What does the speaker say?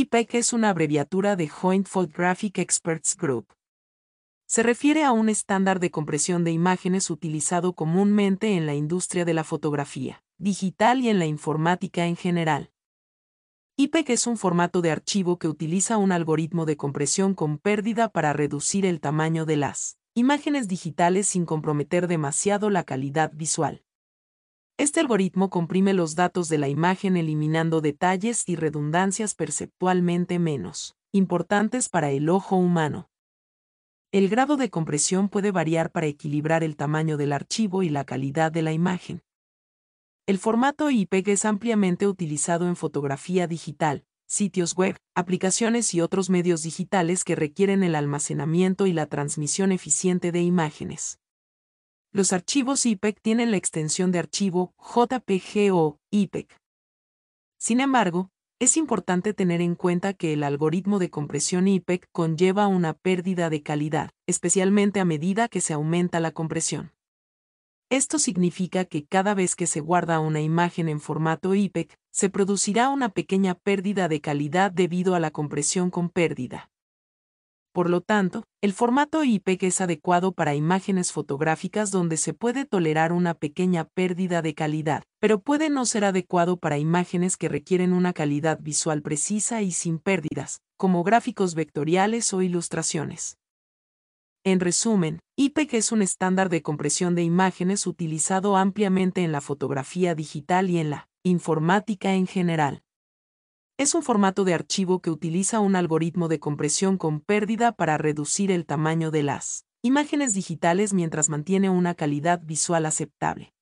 IPEC es una abreviatura de Joint Photographic Experts Group. Se refiere a un estándar de compresión de imágenes utilizado comúnmente en la industria de la fotografía, digital y en la informática en general. IPEC es un formato de archivo que utiliza un algoritmo de compresión con pérdida para reducir el tamaño de las imágenes digitales sin comprometer demasiado la calidad visual. Este algoritmo comprime los datos de la imagen eliminando detalles y redundancias perceptualmente menos importantes para el ojo humano. El grado de compresión puede variar para equilibrar el tamaño del archivo y la calidad de la imagen. El formato JPEG es ampliamente utilizado en fotografía digital, sitios web, aplicaciones y otros medios digitales que requieren el almacenamiento y la transmisión eficiente de imágenes. Los archivos IPEC tienen la extensión de archivo JPG o IPEC. Sin embargo, es importante tener en cuenta que el algoritmo de compresión IPEC conlleva una pérdida de calidad, especialmente a medida que se aumenta la compresión. Esto significa que cada vez que se guarda una imagen en formato IPEC, se producirá una pequeña pérdida de calidad debido a la compresión con pérdida. Por lo tanto, el formato IPEC es adecuado para imágenes fotográficas donde se puede tolerar una pequeña pérdida de calidad, pero puede no ser adecuado para imágenes que requieren una calidad visual precisa y sin pérdidas, como gráficos vectoriales o ilustraciones. En resumen, IPEC es un estándar de compresión de imágenes utilizado ampliamente en la fotografía digital y en la informática en general es un formato de archivo que utiliza un algoritmo de compresión con pérdida para reducir el tamaño de las imágenes digitales mientras mantiene una calidad visual aceptable.